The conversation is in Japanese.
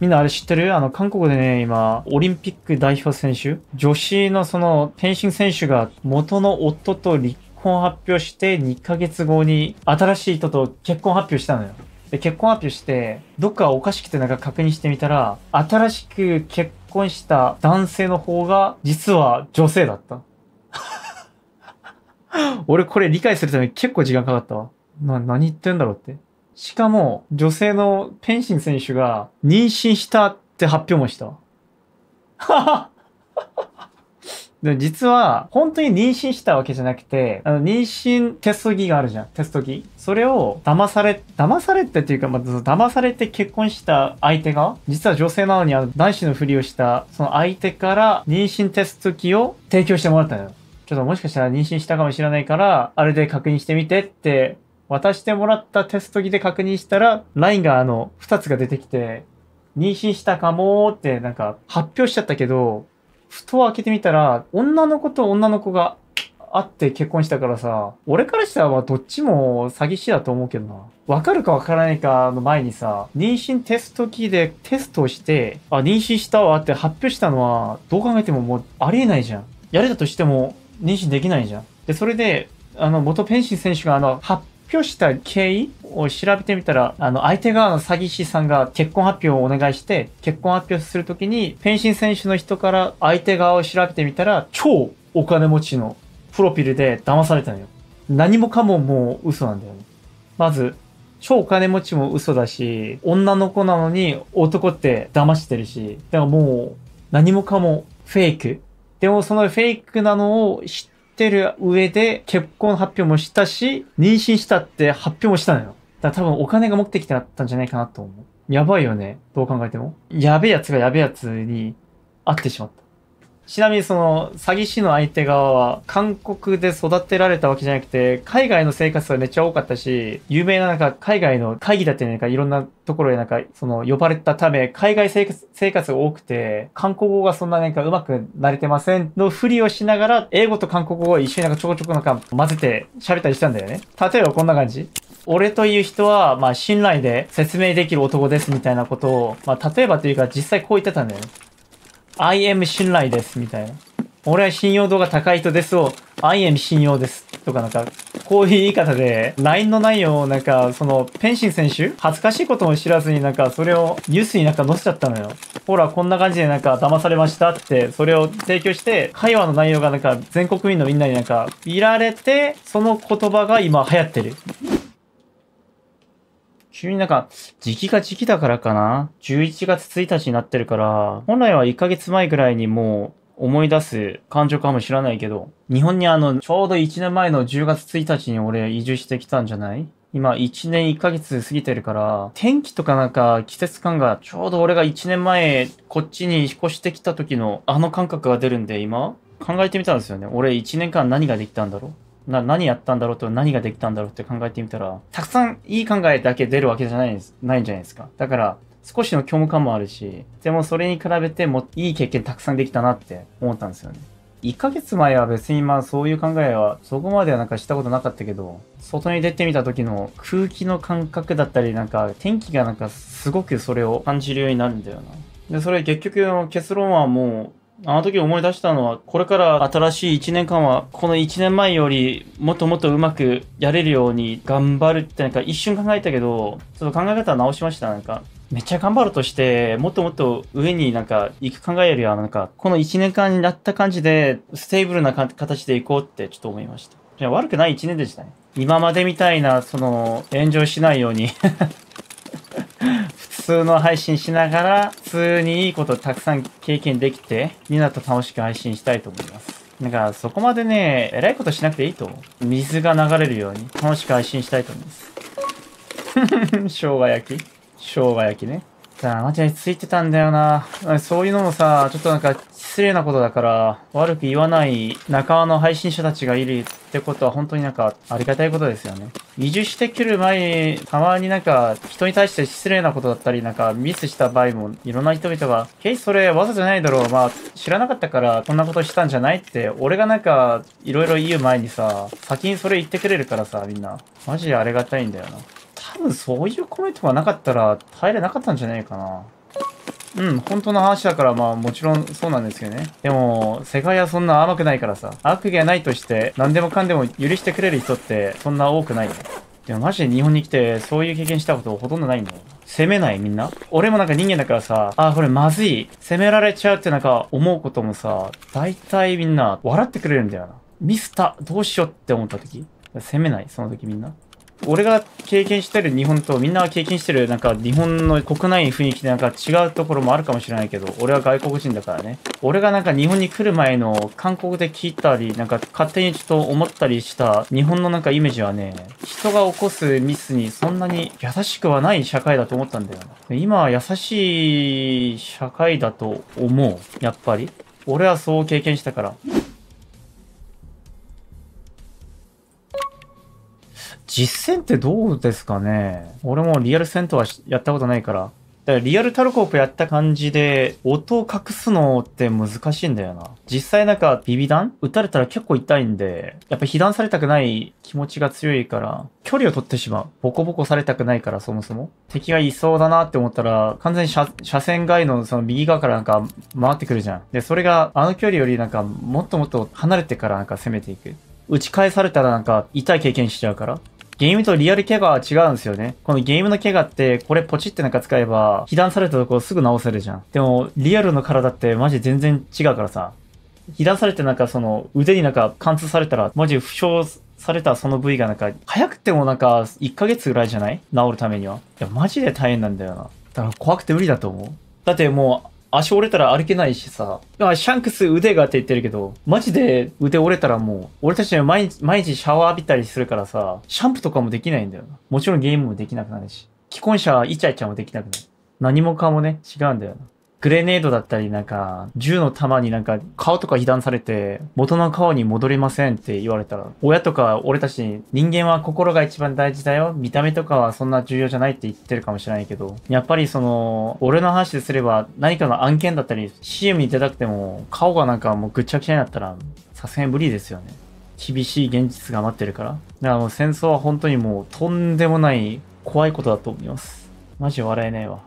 みんなあれ知ってるあの、韓国でね、今、オリンピック代表選手、女子のその、天心選手が元の夫と離婚発表して、2ヶ月後に新しい人と結婚発表したのよ。で、結婚発表して、どっかおかしくてなんか確認してみたら、新しく結婚した男性の方が、実は女性だった。俺これ理解するために結構時間かかったわ。な、何言ってんだろうって。しかも、女性のペンシン選手が妊娠したって発表もした。は で実は、本当に妊娠したわけじゃなくて、あの、妊娠テスト着があるじゃん。テスト着。それを、騙され、騙されてっていうか、まあ、騙されて結婚した相手が、実は女性なのに、あの、男子のふりをした、その相手から、妊娠テスト着を提供してもらったのよ。ちょっともしかしたら妊娠したかもしれないから、あれで確認してみてって渡してもらったテスト機で確認したら、ラインがあの、二つが出てきて、妊娠したかもーってなんか発表しちゃったけど、ふと開けてみたら、女の子と女の子が会って結婚したからさ、俺からしたらどっちも詐欺師だと思うけどな。わかるかわからないかの前にさ、妊娠テスト機でテストをして、あ、妊娠したわって発表したのは、どう考えてももうありえないじゃん。やれたとしても妊娠できないじゃん。で、それで、あの、元ペンシン選手があの、発表した経緯を調べてみたら、あの、相手側の詐欺師さんが結婚発表をお願いして、結婚発表するときに、フェンシン選手の人から相手側を調べてみたら、超お金持ちのプロフィールで騙されたのよ。何もかももう嘘なんだよね。まず、超お金持ちも嘘だし、女の子なのに男って騙してるし、だからもう何もかもフェイク。でもそのフェイクなのを知ってる上で、結婚発表もしたし、妊娠したって発表もしたのよ。だから多分お金が目的だったんじゃないかなと思う。やばいよね。どう考えても。やべえやつがやべえやつに会ってしまった。ちなみにその詐欺師の相手側は韓国で育てられたわけじゃなくて、海外の生活がめっちゃ多かったし、有名ななんか海外の会議だってなんかいろんなところへなんかその呼ばれたため、海外生活生活が多くて、韓国語がそんななんかうまくなれてませんのふりをしながら、英語と韓国語を一緒になんかちょこちょこなんか混ぜて喋ったりしたんだよね。例えばこんな感じ。俺という人は、まあ、信頼で説明できる男ですみたいなことを、まあ、例えばというか実際こう言ってたんだよね。I am 信頼ですみたいな。俺は信用度が高い人ですを I am 信用ですとかなんか、こういう言い方で、LINE の内容をなんか、その、ペンシン選手恥ずかしいことも知らずになんか、それをニュースになんか載せちゃったのよ。ほら、こんな感じでなんか、騙されましたって、それを提供して、会話の内容がなんか、全国民のみんなになんか、いられて、その言葉が今流行ってる。急になんか、時期が時期だからかな。11月1日になってるから、本来は1ヶ月前ぐらいにもう、思い出す感情かもしれないけど、日本にあの、ちょうど1年前の10月1日に俺移住してきたんじゃない今1年1ヶ月過ぎてるから、天気とかなんか季節感がちょうど俺が1年前こっちに引っ越してきた時のあの感覚が出るんで今考えてみたんですよね。俺1年間何ができたんだろうな何やったんだろうと何ができたんだろうって考えてみたらたくさんいい考えだけ出るわけじゃないないんじゃないですかだから少しの虚無感もあるしでもそれに比べてもいい経験たくさんできたなって思ったんですよね1ヶ月前は別にまあそういう考えはそこまではなんかしたことなかったけど外に出てみた時の空気の感覚だったりなんか天気がなんかすごくそれを感じるようになるんだよなでそれ結局結論はもうあの時思い出したのは、これから新しい1年間は、この1年前よりもっともっとうまくやれるように頑張るってなんか一瞬考えたけど、ちょっと考え方直しました、なんか。めっちゃ頑張るとして、もっともっと上になんか行く考えよりは、なんか、この1年間になった感じで、ステーブルな形で行こうってちょっと思いました。いや、悪くない1年でしたね。今までみたいな、その、炎上しないように通の配信しながら、普通にいいことたくさん経験できて、みんなと楽しく配信したいと思います。だからそこまでね、偉いことしなくていいと思う。水が流れるように楽しく配信したいと思います。生姜焼き生姜焼きね。さあ、マジでついてたんだよな。そういうのもさ、ちょっとなんか失礼なことだから、悪く言わない仲間の配信者たちがいるってことは本当になんかありがたいことですよね。移住してくる前、に、たまになんか人に対して失礼なことだったり、なんかミスした場合もいろんな人々が、ケイそれわざじゃないだろう。まあ知らなかったからこんなことしたんじゃないって、俺がなんかいろいろ言う前にさ、先にそれ言ってくれるからさ、みんな。マジでありがたいんだよな。多分そういうコメントがなかったら耐えれなかったんじゃないかな。うん、本当の話だから、まあもちろんそうなんですけどね。でも、世界はそんな甘くないからさ、悪気がないとして、何でもかんでも許してくれる人って、そんな多くないよ。でもマジで日本に来て、そういう経験したことほとんどないんだよ。責めないみんな俺もなんか人間だからさ、あ、これまずい。責められちゃうってなんか思うこともさ、大体みんな笑ってくれるんだよな。ミスター、どうしようって思った時。責めない、その時みんな。俺が経験してる日本とみんなが経験してるなんか日本の国内雰囲気でなんか違うところもあるかもしれないけど俺は外国人だからね俺がなんか日本に来る前の韓国で聞いたりなんか勝手にちょっと思ったりした日本のなんかイメージはね人が起こすミスにそんなに優しくはない社会だと思ったんだよ今は優しい社会だと思うやっぱり俺はそう経験したから実戦ってどうですかね俺もリアル戦とはやったことないから。だからリアルタルコープやった感じで、音を隠すのって難しいんだよな。実際なんかビビ弾撃たれたら結構痛いんで、やっぱ被弾されたくない気持ちが強いから、距離を取ってしまう。ボコボコされたくないから、そもそも。敵がいそうだなって思ったら、完全に車線外のその右側からなんか回ってくるじゃん。で、それがあの距離よりなんかもっともっと離れてからなんか攻めていく。打ち返されたらなんか痛い経験しちゃうから。ゲームとリアルケガは違うんですよね。このゲームの怪我って、これポチってなんか使えば、被弾されたところすぐ直せるじゃん。でも、リアルの体ってマジ全然違うからさ。被弾されてなんかその、腕になんか貫通されたら、マジ負傷されたその部位がなんか、早くてもなんか、1ヶ月ぐらいじゃない治るためには。いや、マジで大変なんだよな。だから怖くて無理だと思う。だってもう、足折れたら歩けないしさ。あシャンクス腕がって言ってるけど、マジで腕折れたらもう、俺たちは毎日、毎日シャワー浴びたりするからさ、シャンプーとかもできないんだよな。もちろんゲームもできなくなるし。既婚者イチャイチャもできなくなる。何もかもね、違うんだよな。グレネードだったりなんか、銃の弾になんか顔とか被弾されて、元の顔に戻りませんって言われたら、親とか俺たちに人間は心が一番大事だよ。見た目とかはそんな重要じゃないって言ってるかもしれないけど、やっぱりその、俺の話ですれば何かの案件だったり CM に出たくても、顔がなんかもうぐちゃぐちゃになったら、さすがに無理ですよね。厳しい現実が待ってるから。だからもう戦争は本当にもうとんでもない怖いことだと思います。マジ笑えないわ。